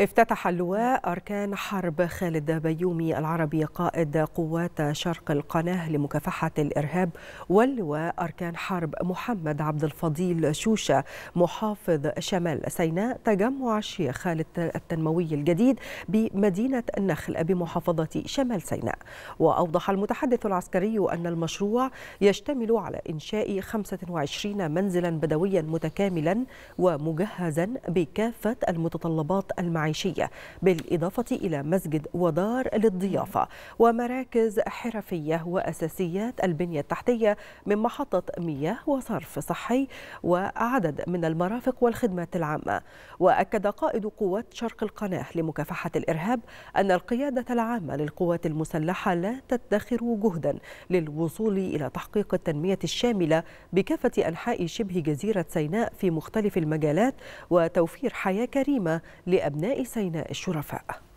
افتتح اللواء أركان حرب خالد بيومي العربي قائد قوات شرق القناة لمكافحة الإرهاب واللواء أركان حرب محمد عبد الفضيل شوشة محافظ شمال سيناء تجمع الشيخ خالد التنموي الجديد بمدينة النخل بمحافظة شمال سيناء وأوضح المتحدث العسكري أن المشروع يشتمل على إنشاء 25 منزلا بدويا متكاملا ومجهزا بكافة المتطلبات المعنية المعيشية بالإضافة إلى مسجد ودار للضيافة ومراكز حرفية وأساسيات البنية التحتية من محطة مياه وصرف صحي وعدد من المرافق والخدمات العامة وأكد قائد قوات شرق القناة لمكافحة الإرهاب أن القيادة العامة للقوات المسلحة لا تدخر جهدا للوصول إلى تحقيق التنمية الشاملة بكافة أنحاء شبه جزيرة سيناء في مختلف المجالات وتوفير حياة كريمة لأبناء أبناء سيناء الشرفاء